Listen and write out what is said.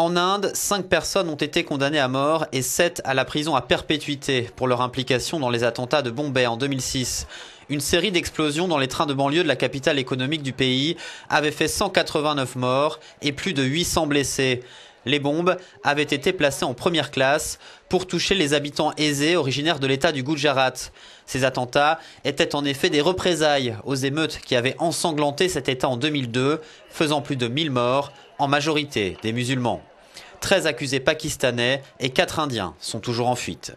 En Inde, 5 personnes ont été condamnées à mort et 7 à la prison à perpétuité pour leur implication dans les attentats de Bombay en 2006. Une série d'explosions dans les trains de banlieue de la capitale économique du pays avait fait 189 morts et plus de 800 blessés. Les bombes avaient été placées en première classe pour toucher les habitants aisés originaires de l'État du Gujarat. Ces attentats étaient en effet des représailles aux émeutes qui avaient ensanglanté cet État en 2002, faisant plus de 1000 morts, en majorité des musulmans. 13 accusés pakistanais et 4 Indiens sont toujours en fuite.